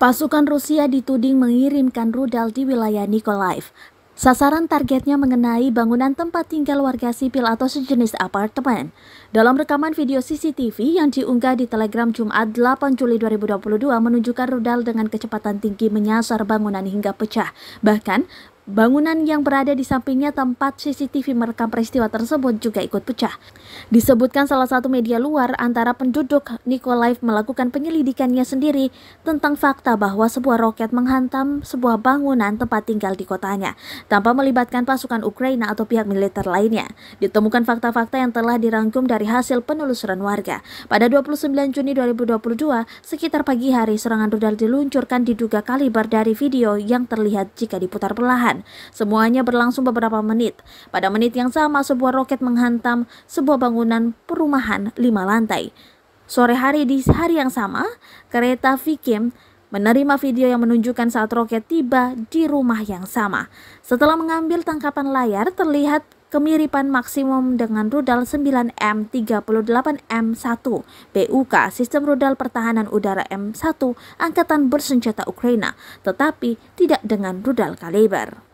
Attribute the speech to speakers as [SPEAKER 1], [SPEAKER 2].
[SPEAKER 1] Pasukan Rusia dituding mengirimkan rudal di wilayah Nikolaev. Sasaran targetnya mengenai bangunan tempat tinggal warga sipil atau sejenis apartemen. Dalam rekaman video CCTV yang diunggah di Telegram Jumat 8 Juli 2022 menunjukkan rudal dengan kecepatan tinggi menyasar bangunan hingga pecah. Bahkan, Bangunan yang berada di sampingnya tempat CCTV merekam peristiwa tersebut juga ikut pecah. Disebutkan salah satu media luar antara penduduk Nikolaev melakukan penyelidikannya sendiri tentang fakta bahwa sebuah roket menghantam sebuah bangunan tempat tinggal di kotanya tanpa melibatkan pasukan Ukraina atau pihak militer lainnya. Ditemukan fakta-fakta yang telah dirangkum dari hasil penelusuran warga. Pada 29 Juni 2022, sekitar pagi hari serangan rudal diluncurkan diduga kaliber dari video yang terlihat jika diputar perlahan. Semuanya berlangsung beberapa menit. Pada menit yang sama, sebuah roket menghantam sebuah bangunan perumahan lima lantai. Sore hari di hari yang sama, kereta Vikim menerima video yang menunjukkan saat roket tiba di rumah yang sama. Setelah mengambil tangkapan layar, terlihat kemiripan maksimum dengan rudal 9M38M1 BUK sistem rudal pertahanan udara M1 Angkatan Bersenjata Ukraina, tetapi tidak dengan rudal kaliber.